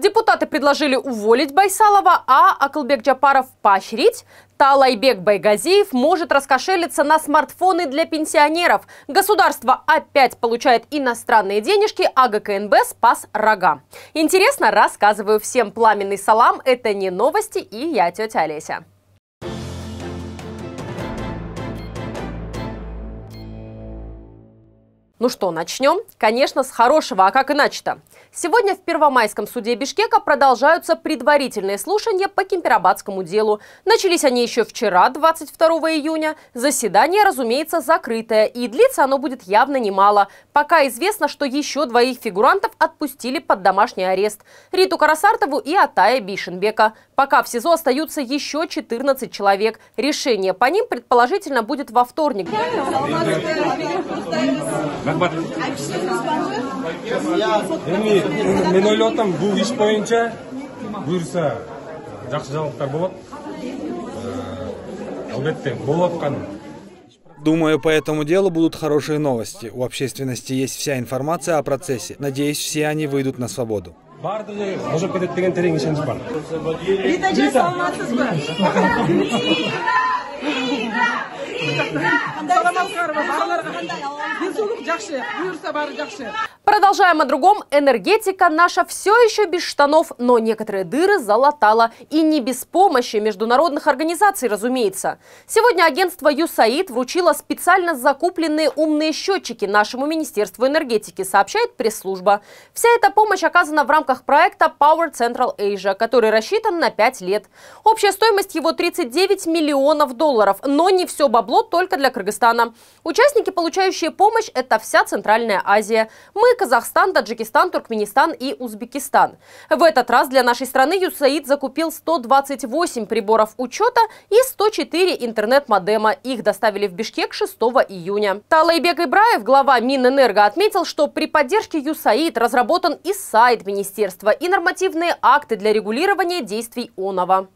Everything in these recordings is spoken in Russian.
Депутаты предложили уволить Байсалова, а Акылбек Джапаров поощрить. Талайбек Байгазиев может раскошелиться на смартфоны для пенсионеров. Государство опять получает иностранные денежки, а ГКНБ спас рога. Интересно, рассказываю всем пламенный салам. Это не новости и я, тетя Олеся. Ну что, начнем? Конечно, с хорошего, а как иначе-то? Сегодня в Первомайском суде Бишкека продолжаются предварительные слушания по Кемперабадскому делу. Начались они еще вчера, 22 июня. Заседание, разумеется, закрытое, и длиться оно будет явно немало. Пока известно, что еще двоих фигурантов отпустили под домашний арест. Риту Карасартову и Атая Бишенбека. Пока в СИЗО остаются еще 14 человек. Решение по ним предположительно будет во вторник эми мен ойлоп атам бул иш боюнча буюрса жакшы жаңылыктар болот албетте болуп аткан Думаю, по этому делу будут хорошие новости. У общественности есть вся информация о процессе. Надеюсь, все они выйдут на свободу. баардыгы yaxshi buyursa bari yaxshi Продолжаем о другом. Энергетика наша все еще без штанов, но некоторые дыры залатала. И не без помощи международных организаций, разумеется. Сегодня агентство «Юсаид» вручило специально закупленные умные счетчики нашему Министерству энергетики, сообщает пресс-служба. Вся эта помощь оказана в рамках проекта Power Central Asia, который рассчитан на 5 лет. Общая стоимость его 39 миллионов долларов, но не все бабло только для Кыргызстана. Участники, получающие помощь, это вся Центральная Азия. Мы, Казахстан, Таджикистан, Туркменистан и Узбекистан. В этот раз для нашей страны ЮСАИД закупил 128 приборов учета и 104 интернет-модема. Их доставили в Бишкек 6 июня. Талайбек Ибраев, глава Минэнерго, отметил, что при поддержке ЮСАИД разработан и сайт министерства, и нормативные акты для регулирования действий ОНОВА.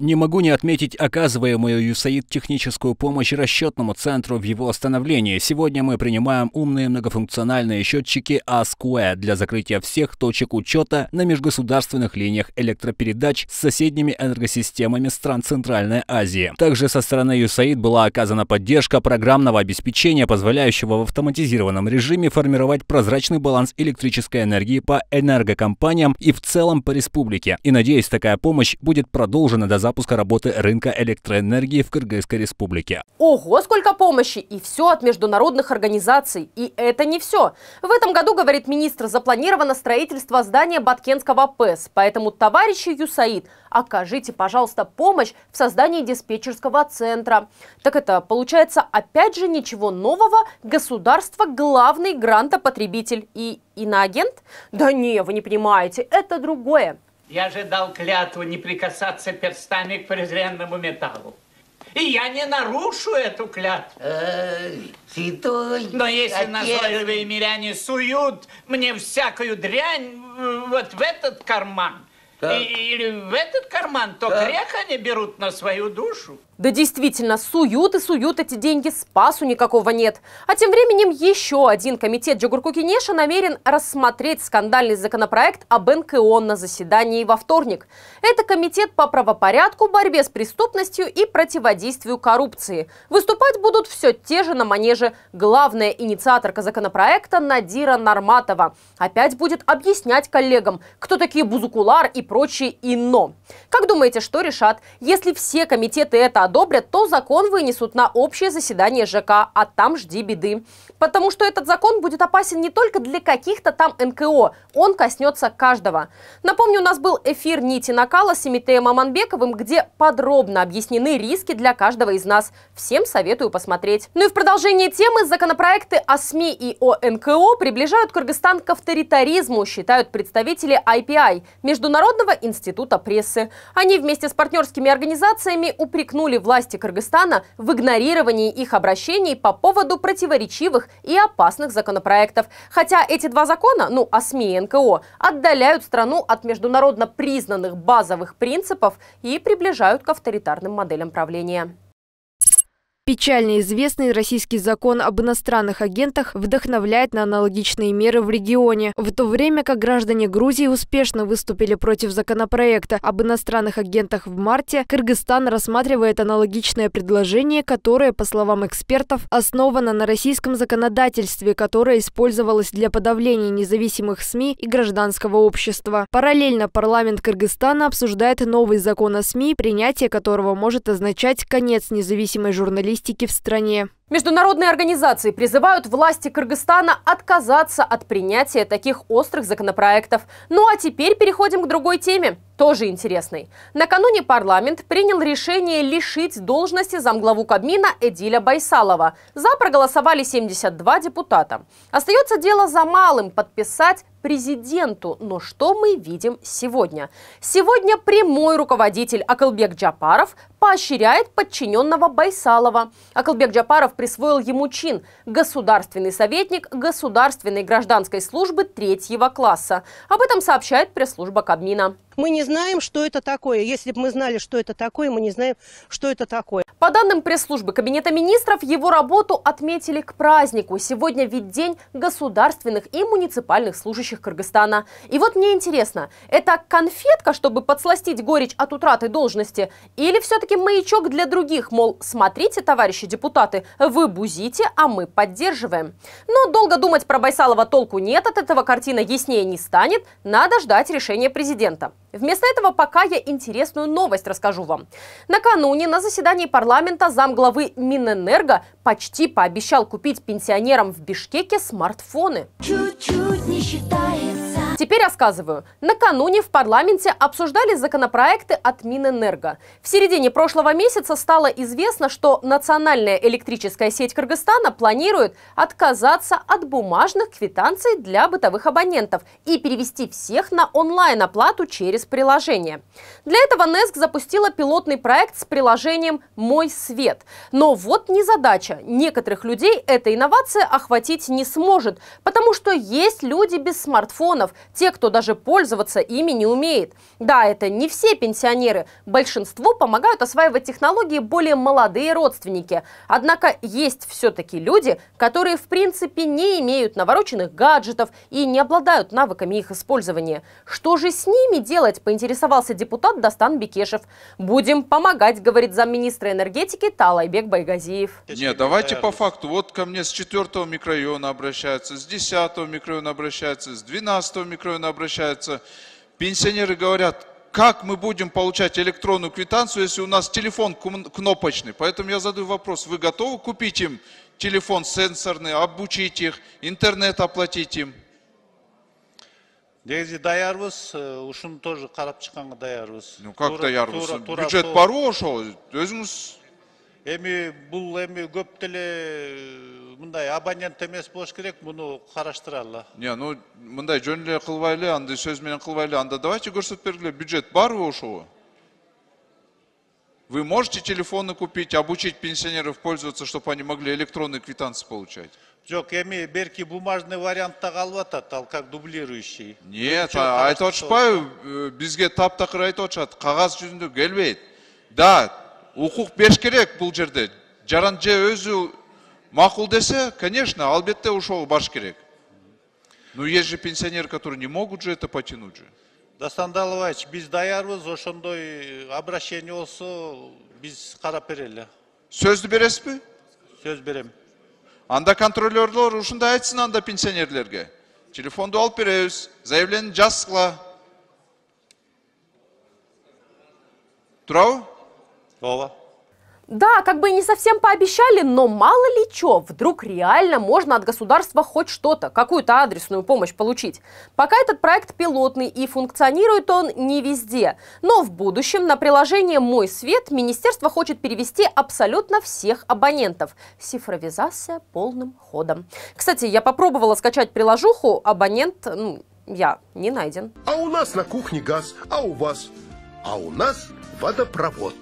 Не могу не отметить оказываемую ЮСАИД техническую помощь расчетному центру в его остановлении. Сегодня мы принимаем умные многофункциональные счетчики АСКУЭ для закрытия всех точек учета на межгосударственных линиях электропередач с соседними энергосистемами стран Центральной Азии. Также со стороны ЮСАИД была оказана поддержка программного обеспечения, позволяющего в автоматизированном режиме формировать прозрачный баланс электрической энергии по энергокомпаниям и в целом по республике. И надеюсь, такая помощь будет продолжена до запуска работы рынка электроэнергии в Кыргызской республике. Ого, сколько помощи! И все от международных организаций. И это не все. В этом году, говорит министр, запланировано строительство здания Баткенского ПЭС. Поэтому, товарищи ЮСАИД, окажите, пожалуйста, помощь в создании диспетчерского центра. Так это, получается, опять же ничего нового. Государство – главный грантопотребитель и иноагент? Да не, вы не понимаете, это другое. Я же дал клятву не прикасаться перстами к презренному металлу. И я не нарушу эту клятву. Но если назойливые миряне суют мне всякую дрянь э, вот в этот карман, так. Или в этот карман, то так. грех они берут на свою душу. Да действительно, суют и суют эти деньги, спасу никакого нет. А тем временем еще один комитет Джигурку Кенеша намерен рассмотреть скандальный законопроект об НКО на заседании во вторник. Это комитет по правопорядку, борьбе с преступностью и противодействию коррупции. Выступать будут все те же на манеже главная инициаторка законопроекта Надира Нарматова. Опять будет объяснять коллегам, кто такие Бузукулар и прочее ино. Как думаете, что решат? Если все комитеты это одобрят, то закон вынесут на общее заседание ЖК, а там жди беды. Потому что этот закон будет опасен не только для каких-то там НКО, он коснется каждого. Напомню, у нас был эфир «Нити накала» с Семитеем Аманбековым, где подробно объяснены риски для каждого из нас. Всем советую посмотреть. Ну и в продолжение темы законопроекты о СМИ и о НКО приближают Кыргызстан к авторитаризму, считают представители IPI, Международного Международного института прессы. Они вместе с партнерскими организациями упрекнули власти Кыргызстана в игнорировании их обращений по поводу противоречивых и опасных законопроектов. Хотя эти два закона, ну, о СМИ и НКО, отдаляют страну от международно признанных базовых принципов и приближают к авторитарным моделям правления. Печально известный российский закон об иностранных агентах вдохновляет на аналогичные меры в регионе, в то время как граждане Грузии успешно выступили против законопроекта об иностранных агентах в марте, Кыргызстан рассматривает аналогичное предложение, которое, по словам экспертов, основано на российском законодательстве, которое использовалось для подавления независимых СМИ и гражданского общества. Параллельно парламент Кыргызстана обсуждает новый закон о СМИ, принятие которого может означать конец независимой журналистики листики в стране. Международные организации призывают власти Кыргызстана отказаться от принятия таких острых законопроектов. Ну а теперь переходим к другой теме, тоже интересной. Накануне парламент принял решение лишить должности замглаву Кабмина Эдиля Байсалова. За проголосовали 72 депутата. Остается дело за малым – подписать президенту. Но что мы видим сегодня? Сегодня прямой руководитель Акылбек Джапаров поощряет подчиненного Байсалова. Акылбек Джапаров присвоил ему чин – государственный советник Государственной гражданской службы третьего класса. Об этом сообщает пресс-служба Кабмина. Мы не знаем, что это такое. Если бы мы знали, что это такое, мы не знаем, что это такое. По данным пресс-службы Кабинета министров, его работу отметили к празднику. Сегодня ведь день государственных и муниципальных служащих Кыргызстана. И вот мне интересно, это конфетка, чтобы подсластить горечь от утраты должности? Или все-таки маячок для других, мол, смотрите, товарищи депутаты, вы бузите, а мы поддерживаем? Но долго думать про Байсалова толку нет, от этого картина яснее не станет, надо ждать решения президента. Вместо этого пока я интересную новость расскажу вам. Накануне на заседании парламента замглавы Минэнерго почти пообещал купить пенсионерам в Бишкеке смартфоны. Чуть-чуть не считается. Теперь рассказываю. Накануне в парламенте обсуждали законопроекты от Минэнерго. В середине прошлого месяца стало известно, что национальная электрическая сеть Кыргызстана планирует отказаться от бумажных квитанций для бытовых абонентов и перевести всех на онлайн-оплату через приложение. Для этого НЭСК запустила пилотный проект с приложением «Мой свет». Но вот незадача. Некоторых людей эта инновация охватить не сможет, потому что есть люди без смартфонов, те, кто даже пользоваться ими не умеет. Да, это не все пенсионеры. Большинству помогают осваивать технологии более молодые родственники. Однако есть все-таки люди, которые в принципе не имеют навороченных гаджетов и не обладают навыками их использования. Что же с ними делать, поинтересовался депутат Достан Бекешев. Будем помогать, говорит замминистра энергетики Талайбек Байгазиев. Нет, давайте по факту. Вот ко мне с 4 микрорайона обращаются, с 10 микрорайона обращаются, с 12 микрорайона откровенно обращаются. Пенсионеры говорят, как мы будем получать электронную квитанцию, если у нас телефон кнопочный? Поэтому я задаю вопрос, вы готовы купить им телефон сенсорный, обучить их, интернет оплатить им? негизи даярбыз э, ушуну тоже карап чыкканга даярбыз ну как даярбыз бюджет барбы ошол өзүңүз эми бул эми көп деле э, мындай абонент эмес болуш керек муну караштыралы не ну мындай жөн эле кылбай эле анда сөз менен кылбай анда давайте көрсөтүп бергиле бюджет барбы ошого вы можете телефоны купить обучить пенсионеров пользоваться чтобы они могли электронные квитанции получать жок эми берки бумажный вариантта калып атат ал как дублирующий нет айтып атышпайбы э, бизге таптакыр айтып атышат кагаз жүзүндө келбейт да укук бериш керек бул жерде жаран же өзү макул десе конечно албетте ошого баш керек но есть же пенсионеры которые не могут же это потянуть же дастан далыбаевич биз даярбыз ошондой э, обращение болсо биз карап берели сөздү бересизби сөз берем анда контролерлор ушундай айтсын анда пенсионерлерге телефонду алып беребиз заявление жазгыла туурабы Снова? Да, как бы не совсем пообещали, но мало ли чё, вдруг реально можно от государства хоть что-то, какую-то адресную помощь получить. Пока этот проект пилотный и функционирует он не везде. Но в будущем на приложение «Мой свет» министерство хочет перевести абсолютно всех абонентов. Сифровизация полным ходом. Кстати, я попробовала скачать приложуху, абонент, ну, я не найден. А у нас на кухне газ, а у вас? А у нас водопровод.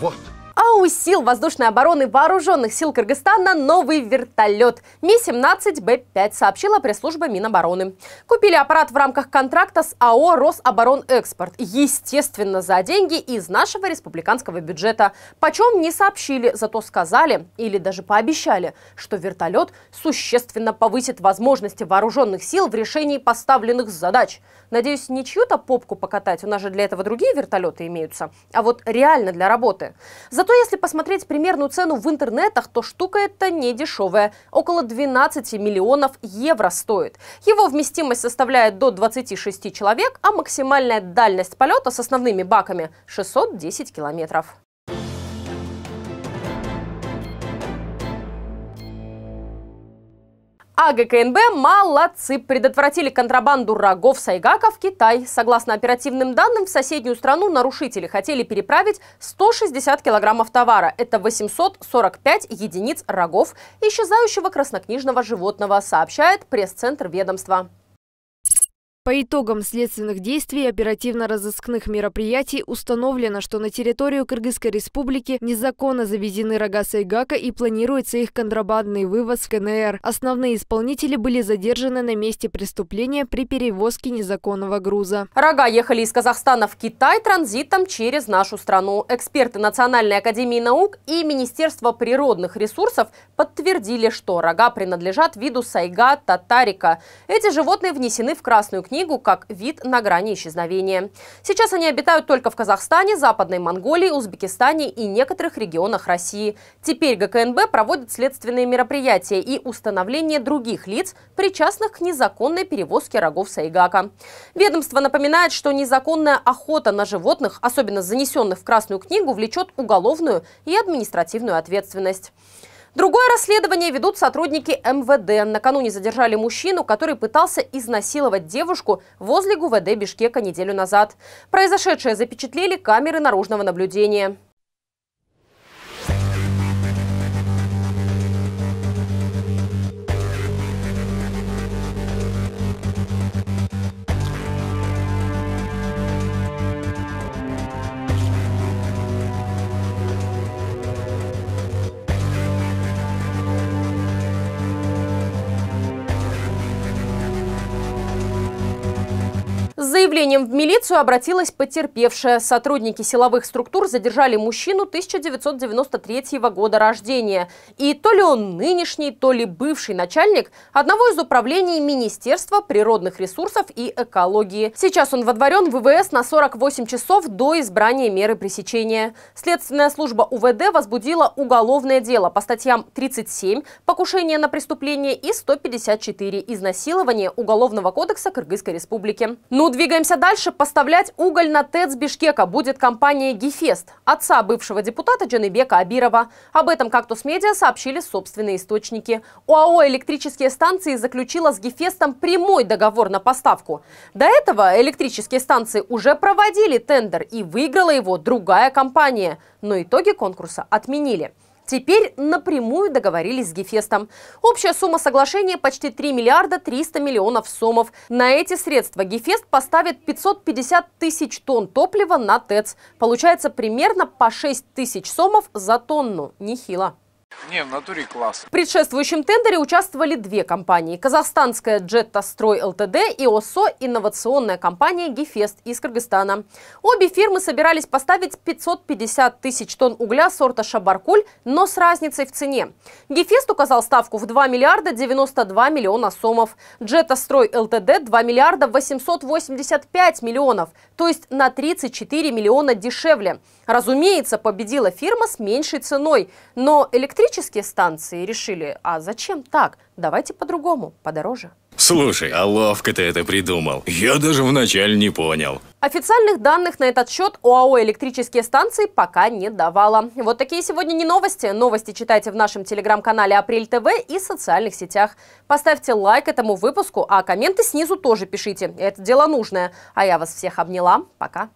what? А у сил воздушной обороны вооруженных сил Кыргызстана новый вертолет Ми-17Б-5, сообщила пресс-служба Минобороны. Купили аппарат в рамках контракта с АО «Рособоронэкспорт». Естественно, за деньги из нашего республиканского бюджета. Почем не сообщили, зато сказали или даже пообещали, что вертолет существенно повысит возможности вооруженных сил в решении поставленных задач. Надеюсь, не чью-то попку покатать, у нас же для этого другие вертолеты имеются, а вот реально для работы. Зато Зато если посмотреть примерную цену в интернетах, то штука эта не дешевая. Около 12 миллионов евро стоит. Его вместимость составляет до 26 человек, а максимальная дальность полета с основными баками 610 километров. Агкнб, молодцы, предотвратили контрабанду рогов сайгака в Китай. Согласно оперативным данным, в соседнюю страну нарушители хотели переправить 160 килограммов товара. Это 845 единиц рогов исчезающего краснокнижного животного, сообщает пресс-центр ведомства. По итогам следственных действий и оперативно-розыскных мероприятий установлено, что на территорию Кыргызской республики незаконно завезены рога сайгака и планируется их контрабандный вывоз в КНР. Основные исполнители были задержаны на месте преступления при перевозке незаконного груза. Рога ехали из Казахстана в Китай транзитом через нашу страну. Эксперты Национальной академии наук и Министерства природных ресурсов подтвердили, что рога принадлежат виду сайга татарика. Эти животные внесены в Красную книгу книгу как вид на грани исчезновения. Сейчас они обитают только в Казахстане, Западной Монголии, Узбекистане и некоторых регионах России. Теперь ГКНБ проводит следственные мероприятия и установление других лиц, причастных к незаконной перевозке рогов Сайгака. Ведомство напоминает, что незаконная охота на животных, особенно занесенных в Красную книгу, влечет уголовную и административную ответственность. Другое расследование ведут сотрудники МВД. Накануне задержали мужчину, который пытался изнасиловать девушку возле ГУВД Бишкека неделю назад. Произошедшее запечатлели камеры наружного наблюдения. С заявлением в милицию обратилась потерпевшая. Сотрудники силовых структур задержали мужчину 1993 года рождения. И то ли он нынешний, то ли бывший начальник одного из управлений Министерства природных ресурсов и экологии. Сейчас он водворен в ВВС на 48 часов до избрания меры пресечения. Следственная служба УВД возбудила уголовное дело по статьям 37 «Покушение на преступление» и 154 «Изнасилование Уголовного кодекса Кыргызской республики». Ну, Двигаемся дальше. Поставлять уголь на ТЭЦ Бишкека будет компания «Гефест» отца бывшего депутата Джанибека Абирова. Об этом «Кактус Медиа» сообщили собственные источники. УАО «Электрические станции» заключила с «Гефестом» прямой договор на поставку. До этого электрические станции уже проводили тендер и выиграла его другая компания, но итоги конкурса отменили. Теперь напрямую договорились с Гефестом. Общая сумма соглашения почти 3 миллиарда 300 миллионов сомов. На эти средства Гефест поставит 550 тысяч тонн топлива на ТЭЦ. Получается примерно по 6 тысяч сомов за тонну. Нехило. Не, в натуре класс. В предшествующем тендере участвовали две компании. Казахстанская «Джетта Строй ЛТД» и ОСО «Инновационная компания «Гефест» из Кыргызстана. Обе фирмы собирались поставить 550 тысяч тонн угля сорта «Шабаркуль», но с разницей в цене. «Гефест» указал ставку в 2 миллиарда 92 миллиона сомов. «Джетта Строй ЛТД» 2 миллиарда 885 миллионов, то есть на 34 миллиона дешевле. Разумеется, победила фирма с меньшей ценой, но электричество электрические станции решили, а зачем так? Давайте по-другому, подороже. Слушай, а ловко ты это придумал. Я даже вначале не понял. Официальных данных на этот счет ОАО «Электрические станции» пока не давала. Вот такие сегодня не новости. Новости читайте в нашем телеграм-канале «Апрель ТВ» и социальных сетях. Поставьте лайк этому выпуску, а комменты снизу тоже пишите. Это дело нужное. А я вас всех обняла. Пока.